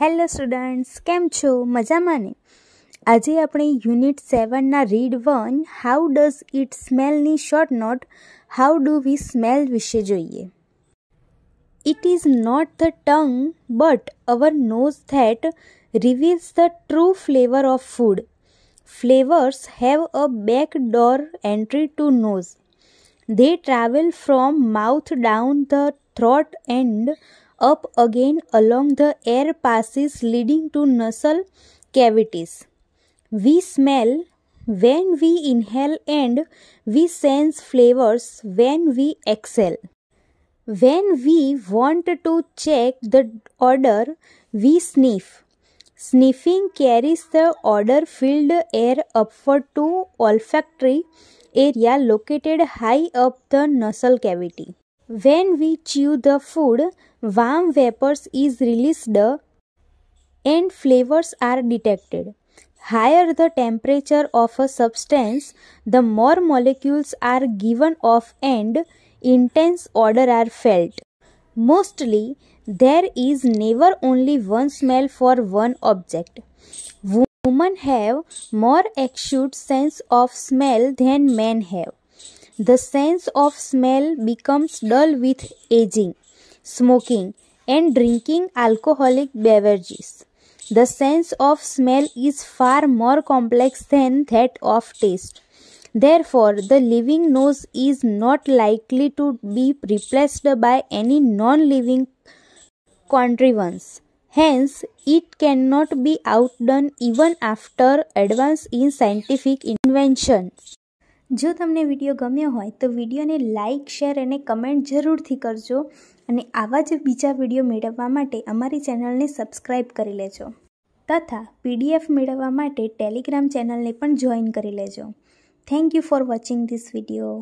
Hello students કેમ છો મજામાં ને આજે આપણે યુનિટ સેવનના read one how does it સ્મેલની short note how do we smell વિશે જોઈએ it is not the tongue but our nose that reveals the true flavour of food flavours have a back door entry to nose they travel from mouth down the throat and up again along the air passes leading to nasal cavities. We smell when we inhale and we sense flavors when we exhale. When we want to check the odor, we sniff. Sniffing carries the odor filled air upward to olfactory area located high up the nasal cavity. When we chew the food, warm vapors is released and flavors are detected. Higher the temperature of a substance, the more molecules are given off and intense odor are felt. Mostly, there is never only one smell for one object. Women have more acute sense of smell than men have. The sense of smell becomes dull with aging, smoking, and drinking alcoholic beverages. The sense of smell is far more complex than that of taste. Therefore, the living nose is not likely to be replaced by any non living contrivance. Hence, it cannot be outdone even after advance in scientific inventions. જો તમને video ગમ્યો હોય તો વિડીયોને like share અને comment જરૂરથી કરજો અને આવા જ બીજા વિડીયો મેળવવા માટે અમારી ચેનલને સબસ્ક્રાઈબ કરી લેજો તથા પીડીએફ મેળવવા માટે ટેલિગ્રામ ચેનલને પણ જોઈન કરી લેજો thank you for watching this video